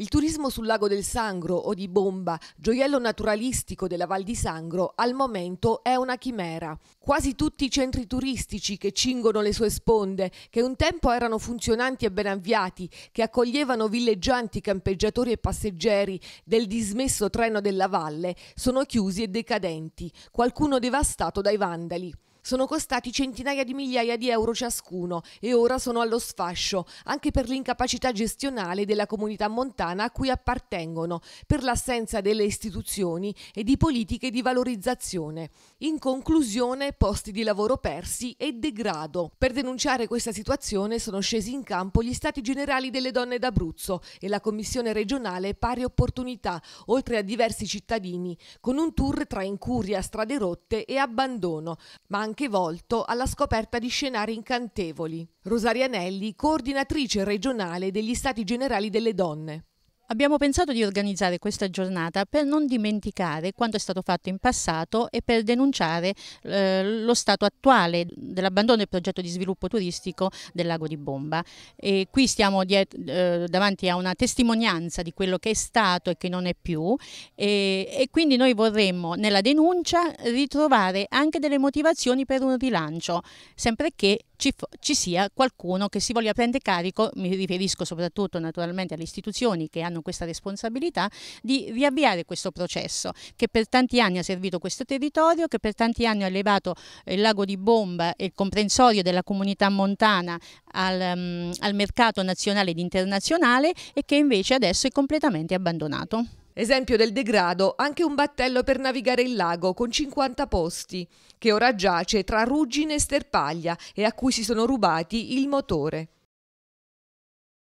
Il turismo sul lago del Sangro o di Bomba, gioiello naturalistico della Val di Sangro, al momento è una chimera. Quasi tutti i centri turistici che cingono le sue sponde, che un tempo erano funzionanti e ben avviati, che accoglievano villeggianti campeggiatori e passeggeri del dismesso treno della valle, sono chiusi e decadenti, qualcuno devastato dai vandali. Sono costati centinaia di migliaia di euro ciascuno e ora sono allo sfascio, anche per l'incapacità gestionale della comunità montana a cui appartengono, per l'assenza delle istituzioni e di politiche di valorizzazione. In conclusione, posti di lavoro persi e degrado. Per denunciare questa situazione sono scesi in campo gli Stati Generali delle Donne d'Abruzzo e la Commissione regionale Pari Opportunità, oltre a diversi cittadini, con un tour tra incuria, strade rotte e abbandono, ma anche anche volto alla scoperta di scenari incantevoli. Rosaria Nelli, coordinatrice regionale degli Stati Generali delle Donne. Abbiamo pensato di organizzare questa giornata per non dimenticare quanto è stato fatto in passato e per denunciare eh, lo stato attuale dell'abbandono del progetto di sviluppo turistico del lago di Bomba. E qui stiamo eh, davanti a una testimonianza di quello che è stato e che non è più e, e quindi noi vorremmo nella denuncia ritrovare anche delle motivazioni per un rilancio, sempre che ci, ci sia qualcuno che si voglia prendere carico, mi riferisco soprattutto naturalmente alle istituzioni che hanno questa responsabilità, di riavviare questo processo che per tanti anni ha servito questo territorio, che per tanti anni ha elevato eh, il lago di Bomba e il comprensorio della comunità montana al, um, al mercato nazionale ed internazionale e che invece adesso è completamente abbandonato. Esempio del degrado, anche un battello per navigare il lago con 50 posti, che ora giace tra ruggine e sterpaglia e a cui si sono rubati il motore.